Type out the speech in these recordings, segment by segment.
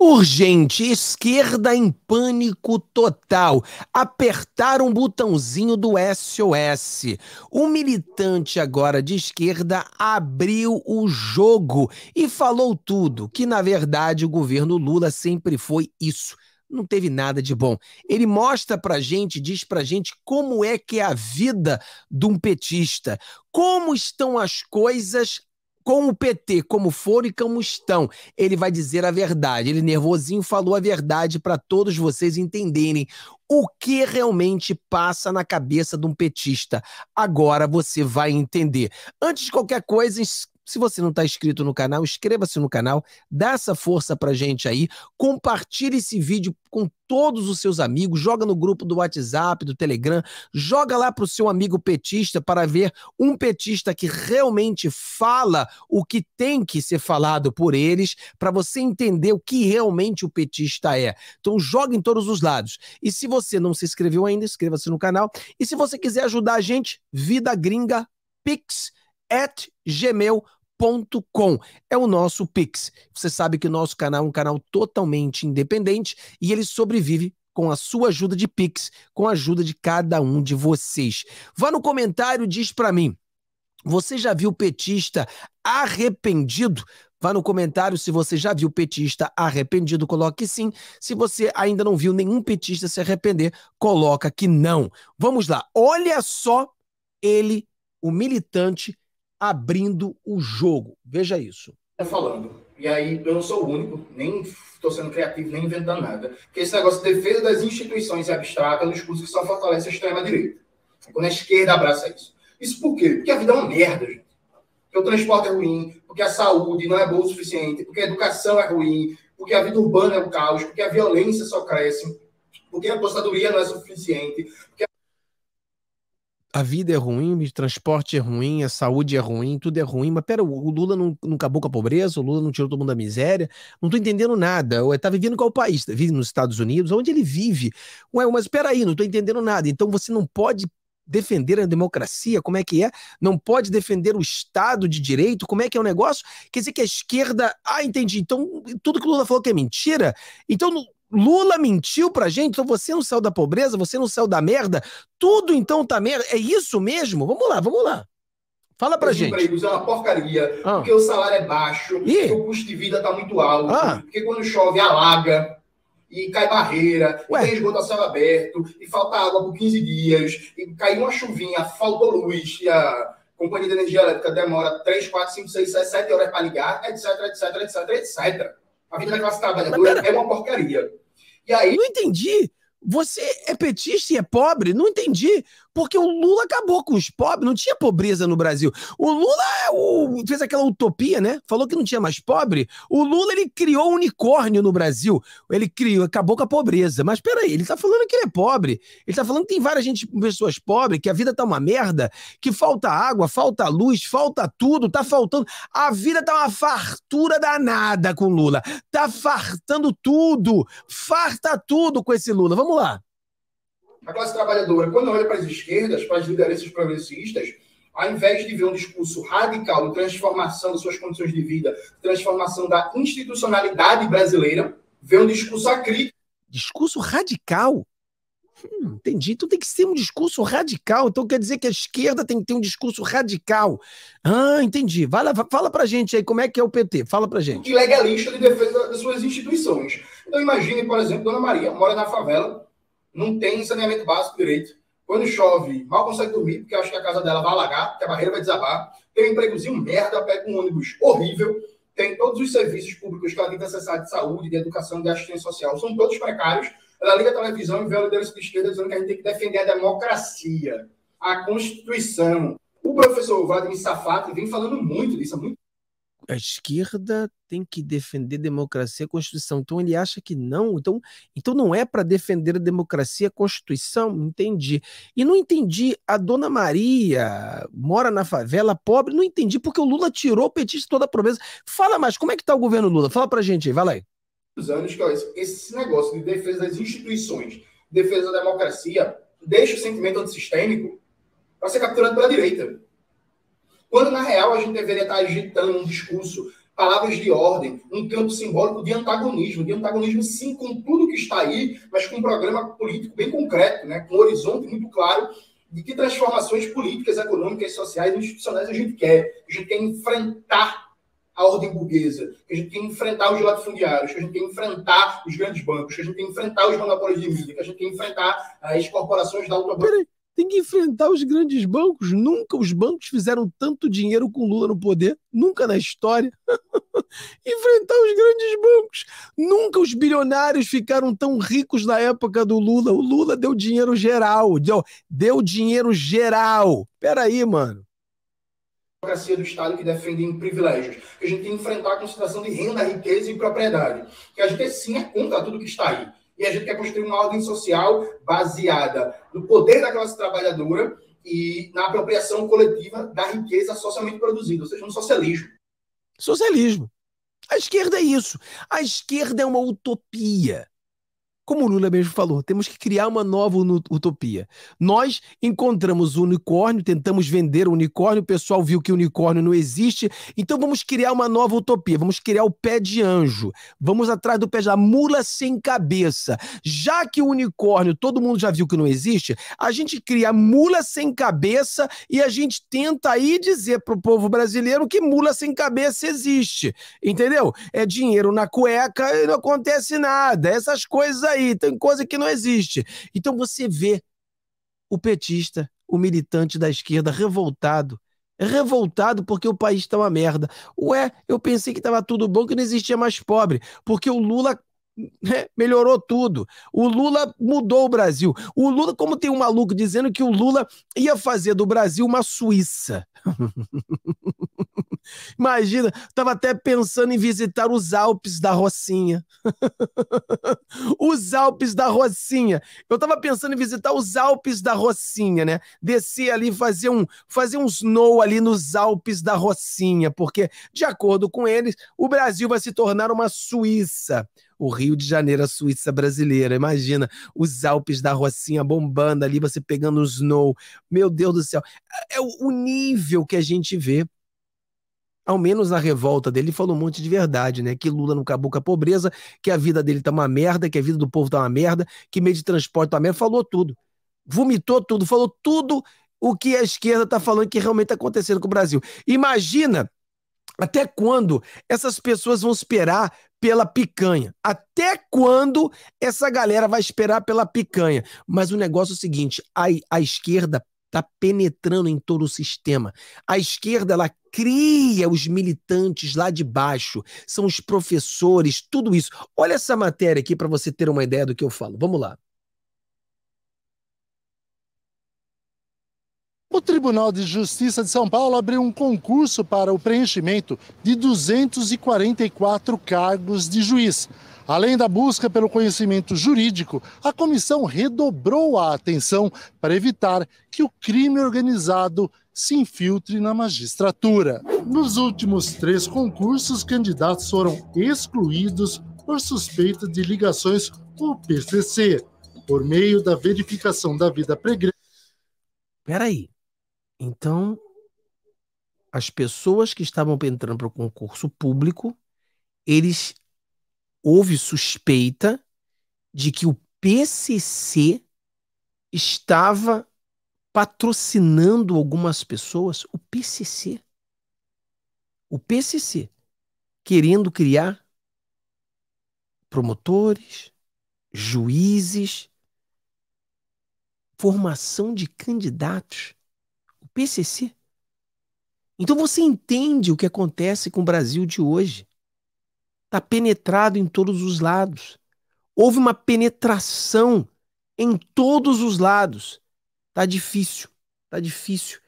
Urgente, esquerda em pânico total. Apertar um botãozinho do SOS. O militante agora de esquerda abriu o jogo e falou tudo, que na verdade o governo Lula sempre foi isso. Não teve nada de bom. Ele mostra pra gente, diz pra gente como é que é a vida de um petista, como estão as coisas com o PT, como foram e como estão. Ele vai dizer a verdade. Ele, nervosinho, falou a verdade para todos vocês entenderem o que realmente passa na cabeça de um petista. Agora você vai entender. Antes de qualquer coisa, se você não está inscrito no canal, inscreva-se no canal, dá essa força a gente aí, compartilhe esse vídeo com todos os seus amigos, joga no grupo do WhatsApp, do Telegram, joga lá pro seu amigo petista para ver um petista que realmente fala o que tem que ser falado por eles, para você entender o que realmente o petista é. Então joga em todos os lados. E se você não se inscreveu ainda, inscreva-se no canal. E se você quiser ajudar a gente, Vida Gringa Pix at gmail.com com É o nosso Pix. Você sabe que o nosso canal é um canal totalmente independente e ele sobrevive com a sua ajuda de Pix, com a ajuda de cada um de vocês. Vá no comentário e diz para mim, você já viu petista arrependido? Vá no comentário se você já viu petista arrependido, coloque sim. Se você ainda não viu nenhum petista se arrepender, coloca que não. Vamos lá. Olha só ele, o militante abrindo o jogo. Veja isso. Tá falando. E aí eu não sou o único, nem estou sendo criativo, nem inventando nada. Que esse negócio de defesa das instituições é abstrata é um discurso que só fortalece a extrema-direita. Quando a esquerda abraça isso. Isso por quê? Porque a vida é uma merda, gente. Porque o transporte é ruim, porque a saúde não é boa o suficiente, porque a educação é ruim, porque a vida urbana é um caos, porque a violência só cresce, porque a aposentadoria não é suficiente, porque a vida é ruim, o transporte é ruim, a saúde é ruim, tudo é ruim, mas pera, o Lula não, não acabou com a pobreza, o Lula não tirou todo mundo da miséria, não tô entendendo nada. Ué, tá vivendo qual país? Tá vive nos Estados Unidos, onde ele vive? Ué, mas peraí, não tô entendendo nada. Então você não pode defender a democracia, como é que é? Não pode defender o Estado de Direito, como é que é o negócio? Quer dizer que a esquerda, ah, entendi, então tudo que o Lula falou que é mentira, então Lula mentiu pra gente, então você não saiu da pobreza, você não saiu da merda, tudo então tá merda. É isso mesmo? Vamos lá, vamos lá. Fala pra os gente. empregos é uma porcaria, ah. porque o salário é baixo, porque o custo de vida tá muito alto, ah. porque quando chove alaga, e cai barreira, Ué. e tem esgoto a céu aberto, e falta água por 15 dias, e cai uma chuvinha, faltou luz, e a companhia de energia elétrica demora 3, 4, 5, 6, 7, 7 horas para ligar, etc, etc, etc, etc. A vida da classe trabalhadora é uma porcaria. E aí... Não entendi. Você é petista e é pobre? Não entendi porque o Lula acabou com os pobres, não tinha pobreza no Brasil. O Lula é o, fez aquela utopia, né? Falou que não tinha mais pobre. O Lula ele criou o um unicórnio no Brasil. Ele criou, acabou com a pobreza. Mas peraí, ele tá falando que ele é pobre. Ele tá falando que tem várias gente, pessoas pobres, que a vida tá uma merda, que falta água, falta luz, falta tudo, tá faltando. A vida tá uma fartura danada com o Lula. Tá fartando tudo. Farta tudo com esse Lula. Vamos lá. A classe trabalhadora, quando olha para as esquerdas, para as lideranças progressistas, ao invés de ver um discurso radical de transformação das suas condições de vida, transformação da institucionalidade brasileira, vê um discurso acrítico. Discurso radical? Hum, entendi. Então tem que ser um discurso radical. Então quer dizer que a esquerda tem que ter um discurso radical. Ah, entendi. Fala, fala pra gente aí como é que é o PT. Fala pra gente. E legalista de defesa das suas instituições. Então imagine, por exemplo, Dona Maria mora na favela, não tem saneamento básico direito. Quando chove, mal consegue dormir, porque acha que a casa dela vai alagar, que a barreira vai desabar. Tem um empregozinho merda, pega um ônibus horrível. Tem todos os serviços públicos que ela tem que acessar de saúde, de educação, de assistência social. São todos precários. Ela liga a televisão e vê o liderança de esquerda dizendo que a gente tem que defender a democracia, a Constituição. O professor Vladimir Safat vem falando muito disso há muito a esquerda tem que defender democracia e Constituição. Então ele acha que não. Então, então não é para defender a democracia e a Constituição. Entendi. E não entendi. A dona Maria mora na favela, pobre. Não entendi porque o Lula tirou o petista toda a promessa. Fala mais, como é que está o governo Lula? Fala para gente aí, vai lá aí. Esse negócio de defesa das instituições, defesa da democracia, deixa o sentimento antissistêmico para ser capturado pela direita. Quando, na real, a gente deveria estar agitando um discurso, palavras de ordem, um campo simbólico de antagonismo, de antagonismo sim com tudo que está aí, mas com um programa político bem concreto, né? com um horizonte muito claro de que transformações políticas, econômicas, sociais e institucionais a gente quer. A gente quer enfrentar a ordem burguesa, que a gente tem que enfrentar os latifundiários, que a gente tem que enfrentar os grandes bancos, que a gente tem que enfrentar os monopólios de mídia, que a gente tem que enfrentar as corporações da alta tem que enfrentar os grandes bancos. Nunca os bancos fizeram tanto dinheiro com Lula no poder, nunca na história. enfrentar os grandes bancos. Nunca os bilionários ficaram tão ricos na época do Lula. O Lula deu dinheiro geral, deu, deu dinheiro geral. Peraí, mano democracia do Estado que defendem privilégios, que a gente tem que enfrentar a concentração de renda, riqueza e propriedade, que a gente sim é contra tudo que está aí e a gente quer construir uma ordem social baseada no poder da classe trabalhadora e na apropriação coletiva da riqueza socialmente produzida, ou seja, no um socialismo. Socialismo. A esquerda é isso. A esquerda é uma utopia. Como o Lula mesmo falou, temos que criar uma nova utopia. Nós encontramos o unicórnio, tentamos vender o unicórnio, o pessoal viu que o unicórnio não existe, então vamos criar uma nova utopia, vamos criar o pé de anjo, vamos atrás do pé da mula sem cabeça. Já que o unicórnio todo mundo já viu que não existe, a gente cria mula sem cabeça e a gente tenta aí dizer para o povo brasileiro que mula sem cabeça existe, entendeu? É dinheiro na cueca e não acontece nada, essas coisas aí aí, tem coisa que não existe. Então você vê o petista, o militante da esquerda, revoltado. Revoltado porque o país está uma merda. Ué, eu pensei que estava tudo bom, que não existia mais pobre, porque o Lula né, melhorou tudo. O Lula mudou o Brasil. O Lula, como tem um maluco dizendo que o Lula ia fazer do Brasil uma Suíça. Imagina, estava até pensando em visitar os Alpes da Rocinha. os Alpes da Rocinha. Eu estava pensando em visitar os Alpes da Rocinha, né? Descer ali, fazer um, fazer um snow ali nos Alpes da Rocinha, porque, de acordo com eles, o Brasil vai se tornar uma Suíça o Rio de Janeiro, a Suíça brasileira. Imagina os Alpes da Rocinha bombando ali, você pegando o snow. Meu Deus do céu. É, é o nível que a gente vê ao menos na revolta dele, ele falou um monte de verdade, né? Que Lula não acabou com a pobreza, que a vida dele tá uma merda, que a vida do povo tá uma merda, que meio de transporte tá uma merda, falou tudo. Vomitou tudo, falou tudo o que a esquerda tá falando que realmente tá acontecendo com o Brasil. Imagina até quando essas pessoas vão esperar pela picanha? Até quando essa galera vai esperar pela picanha? Mas o negócio é o seguinte: a, a esquerda está penetrando em todo o sistema. A esquerda ela cria os militantes lá de baixo, são os professores, tudo isso. Olha essa matéria aqui para você ter uma ideia do que eu falo. Vamos lá. O Tribunal de Justiça de São Paulo abriu um concurso para o preenchimento de 244 cargos de juiz. Além da busca pelo conhecimento jurídico, a comissão redobrou a atenção para evitar que o crime organizado se infiltre na magistratura. Nos últimos três concursos, candidatos foram excluídos por suspeita de ligações com o PCC, por meio da verificação da vida pregressa. Peraí, então as pessoas que estavam entrando para o concurso público, eles houve suspeita de que o PCC estava patrocinando algumas pessoas, o PCC. O PCC querendo criar promotores, juízes, formação de candidatos. O PCC. Então você entende o que acontece com o Brasil de hoje está penetrado em todos os lados. Houve uma penetração em todos os lados. Tá difícil, tá difícil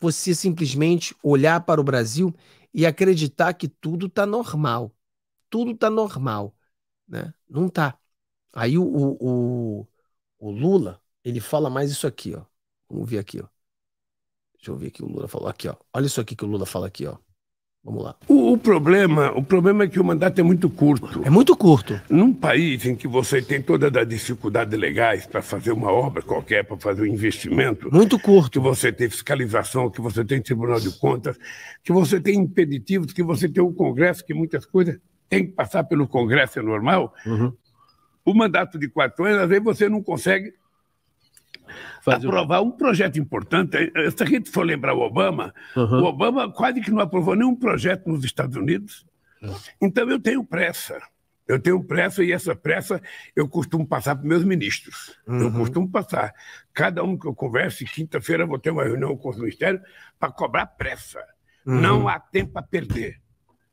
você simplesmente olhar para o Brasil e acreditar que tudo tá normal. Tudo tá normal, né? Não tá. Aí o, o, o Lula, ele fala mais isso aqui, ó. Vamos ver aqui, ó. Deixa eu ver aqui o Lula falou aqui, ó. Olha isso aqui que o Lula fala aqui, ó. Vamos lá. O, o, problema, o problema é que o mandato é muito curto. É muito curto. Num país em que você tem todas as dificuldades legais para fazer uma obra qualquer, para fazer um investimento. Muito curto. Que você tem fiscalização, que você tem Tribunal de Contas, que você tem impeditivos, que você tem o um Congresso, que muitas coisas têm que passar pelo Congresso, é normal. Uhum. O mandato de quatro anos, às vezes você não consegue aprovar um... projeto importante. Se a gente for lembrar o Obama, uhum. o Obama quase que não aprovou nenhum projeto nos Estados Unidos. Uhum. Então eu tenho pressa. Eu tenho pressa e essa pressa eu costumo passar para meus ministros. Uhum. Eu costumo passar. Cada um que eu converso, quinta-feira vou ter uma reunião com o Ministério para cobrar pressa. Não uhum. há tempo a perder.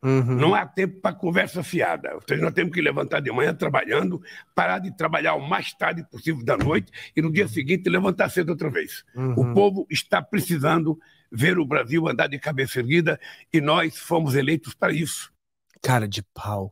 Uhum. Não há tempo para conversa fiada. Ou seja, nós temos que levantar de manhã trabalhando, parar de trabalhar o mais tarde possível da noite e no dia seguinte levantar cedo outra vez. Uhum. O povo está precisando ver o Brasil andar de cabeça erguida e nós fomos eleitos para isso. Cara de pau.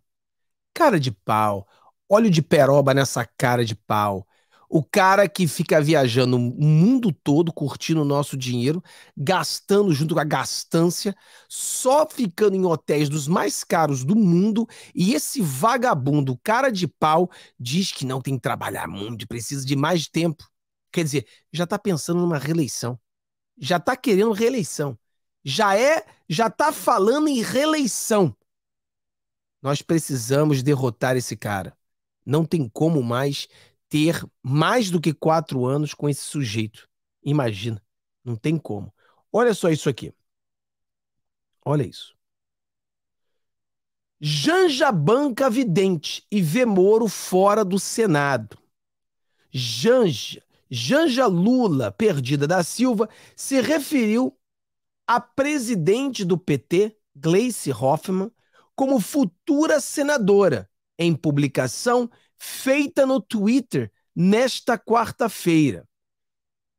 Cara de pau. Óleo de peroba nessa cara de pau o cara que fica viajando o mundo todo, curtindo o nosso dinheiro, gastando junto com a gastância, só ficando em hotéis dos mais caros do mundo, e esse vagabundo, cara de pau, diz que não tem que trabalhar muito, precisa de mais tempo. Quer dizer, já tá pensando numa reeleição. Já tá querendo reeleição. Já é, já tá falando em reeleição. Nós precisamos derrotar esse cara. Não tem como mais ter mais do que quatro anos com esse sujeito. Imagina, não tem como. Olha só isso aqui. Olha isso. Janja banca vidente e vê Moro fora do Senado. Janja, Janja Lula, perdida da Silva, se referiu à presidente do PT, Gleice Hoffmann, como futura senadora, em publicação feita no Twitter nesta quarta-feira.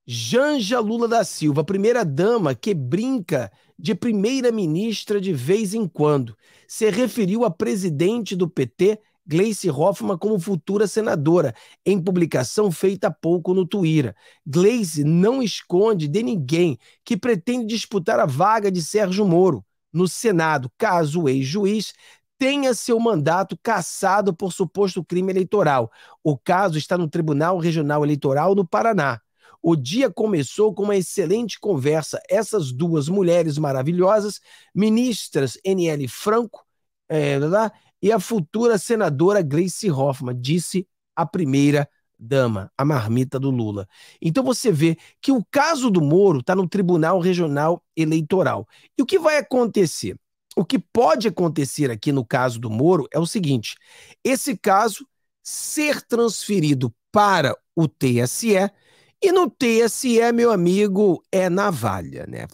Janja Lula da Silva, primeira dama que brinca de primeira-ministra de vez em quando, se referiu à presidente do PT, Gleice Hoffmann, como futura senadora, em publicação feita há pouco no Twitter. Gleice não esconde de ninguém que pretende disputar a vaga de Sérgio Moro no Senado, caso o ex-juiz tenha seu mandato cassado por suposto crime eleitoral. O caso está no Tribunal Regional Eleitoral do Paraná. O dia começou com uma excelente conversa. Essas duas mulheres maravilhosas, ministras NL Franco é, e a futura senadora Grace Hoffmann, disse a primeira dama, a marmita do Lula. Então você vê que o caso do Moro está no Tribunal Regional Eleitoral. E o que vai acontecer? O que pode acontecer aqui no caso do Moro é o seguinte: esse caso ser transferido para o TSE, e no TSE, meu amigo, é navalha, né?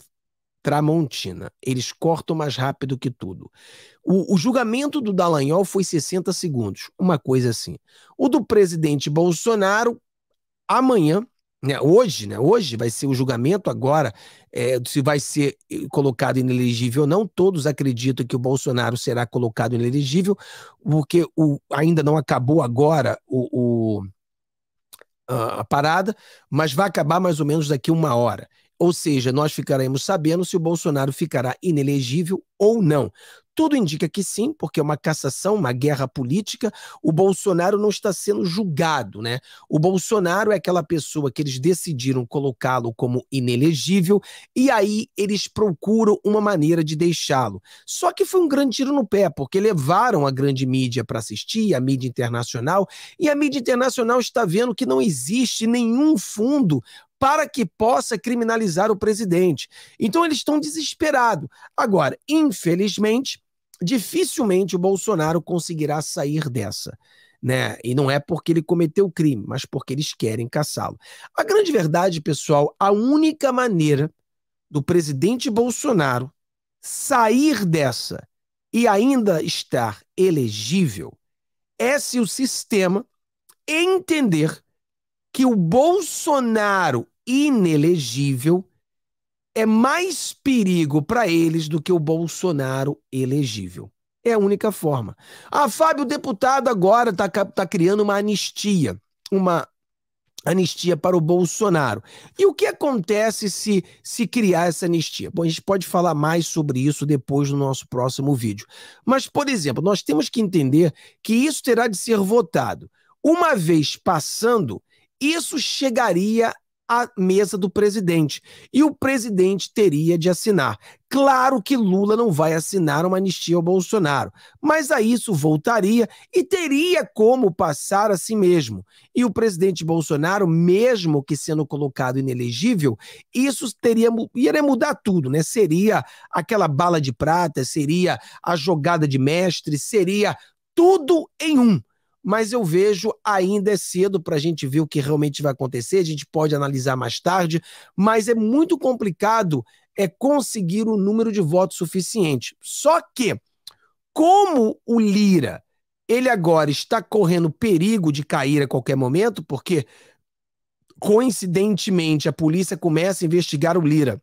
Tramontina. Eles cortam mais rápido que tudo. O, o, julgamento do Dallagnol foi 60 segundos, uma coisa assim. O do presidente Bolsonaro, amanhã, né, hoje, né, hoje vai ser o julgamento agora é, se vai ser eh, colocado inelegível ou não. Todos acreditam que o Bolsonaro será colocado inelegível, porque o, ainda não acabou agora o, o a parada, mas vai acabar mais ou menos daqui uma hora. Ou seja, nós ficaremos sabendo se o Bolsonaro ficará inelegível ou não. Tudo indica que sim, porque é uma cassação, uma guerra política. O Bolsonaro não está sendo julgado, né? O Bolsonaro é aquela pessoa que eles decidiram colocá-lo como inelegível e aí eles procuram uma maneira de deixá-lo. Só que foi um grande tiro no pé, porque levaram a grande mídia para assistir, a mídia internacional, e a mídia internacional está vendo que não existe nenhum fundo para que possa criminalizar o presidente. Então eles estão desesperados. Agora, infelizmente, dificilmente o Bolsonaro conseguirá sair dessa. Né? E não é porque ele cometeu o crime, mas porque eles querem caçá-lo. A grande verdade, pessoal, a única maneira do presidente Bolsonaro sair dessa e ainda estar elegível é se o sistema entender que o Bolsonaro inelegível é mais perigo para eles do que o Bolsonaro elegível. É a única forma. Ah, Fábio, o deputado agora está tá criando uma anistia, uma anistia para o Bolsonaro. E o que acontece se se criar essa anistia? Bom, a gente pode falar mais sobre isso depois no nosso próximo vídeo. Mas, por exemplo, nós temos que entender que isso terá de ser votado. Uma vez passando, isso chegaria à mesa do presidente. E o presidente teria de assinar. Claro que Lula não vai assinar uma anistia ao Bolsonaro, mas a isso voltaria e teria como passar a si mesmo. E o presidente Bolsonaro, mesmo que sendo colocado inelegível, isso teria iria mudar tudo, né? Seria aquela bala de prata, seria a jogada de mestre, seria tudo em um mas eu vejo ainda é cedo para a gente ver o que realmente vai acontecer. A gente pode analisar mais tarde, mas é muito complicado é conseguir o um número de votos suficiente. Só que, como o Lira ele agora está correndo perigo de cair a qualquer momento, porque coincidentemente a polícia começa a investigar o Lira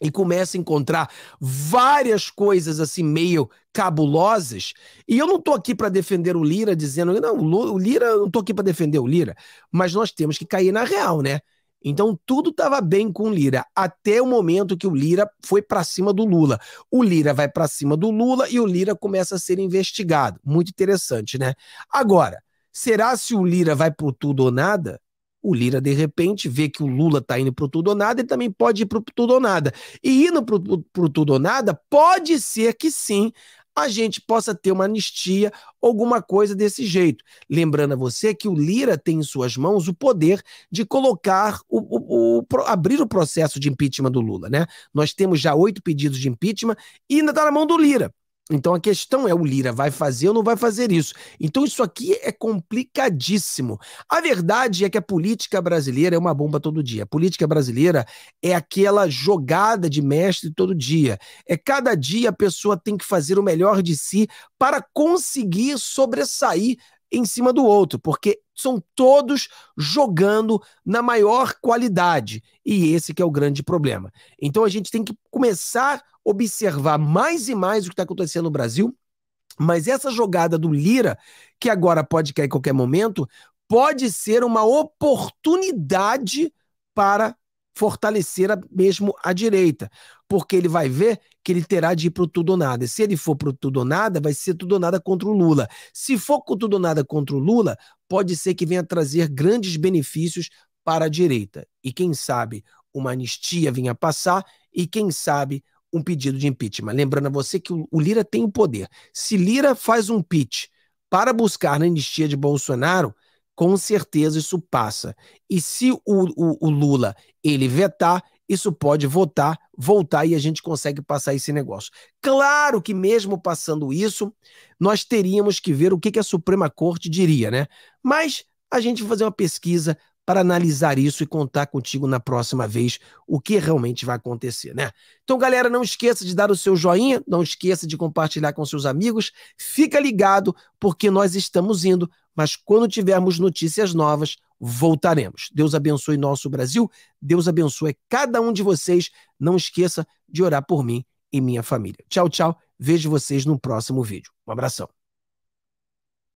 e começa a encontrar várias coisas assim meio cabulosas. E eu não estou aqui para defender o Lira dizendo, não, o Lira, eu não estou aqui para defender o Lira, mas nós temos que cair na real, né? Então tudo estava bem com o Lira até o momento que o Lira foi para cima do Lula. O Lira vai para cima do Lula e o Lira começa a ser investigado. Muito interessante, né? Agora, será se o Lira vai por tudo ou nada? O Lira, de repente, vê que o Lula está indo para o tudo ou nada, ele também pode ir para o tudo ou nada. E indo para o tudo ou nada, pode ser que sim a gente possa ter uma anistia, alguma coisa desse jeito. Lembrando a você que o Lira tem em suas mãos o poder de colocar, o, o, o abrir o processo de impeachment do Lula, né? Nós temos já oito pedidos de impeachment e ainda está na mão do Lira. Então a questão é: o Lira vai fazer ou não vai fazer isso? Então isso aqui é complicadíssimo. A verdade é que a política brasileira é uma bomba todo dia. A política brasileira é aquela jogada de mestre todo dia. É cada dia a pessoa tem que fazer o melhor de si para conseguir sobressair em cima do outro, porque são todos jogando na maior qualidade. E esse que é o grande problema. Então a gente tem que começar observar mais e mais o que está acontecendo no Brasil. Mas essa jogada do Lira, que agora pode cair em qualquer momento, pode ser uma oportunidade para fortalecer a, mesmo a direita, porque ele vai ver que ele terá de ir para o tudo ou nada. E se ele for para o tudo ou nada, vai ser tudo ou nada contra o Lula. Se for com tudo ou nada contra o Lula, pode ser que venha trazer grandes benefícios para a direita. E quem sabe uma anistia venha passar e quem sabe um pedido de impeachment. Lembrando a você que o Lira tem o poder. Se Lira faz um pitch para buscar na anistia de Bolsonaro, com certeza isso passa. E se o, o, o Lula ele vetar, isso pode votar, voltar e a gente consegue passar esse negócio. Claro que mesmo passando isso, nós teríamos que ver o que, que a Suprema Corte diria, né? Mas a gente vai fazer uma pesquisa para analisar isso e contar contigo na próxima vez o que realmente vai acontecer, né? Então, galera, não esqueça de dar o seu joinha, não esqueça de compartilhar com seus amigos. Fica ligado porque nós estamos indo, mas quando tivermos notícias novas, voltaremos. Deus abençoe nosso Brasil, Deus abençoe cada um de vocês. Não esqueça de orar por mim e minha família. Tchau, tchau. Vejo vocês no próximo vídeo. Um abração.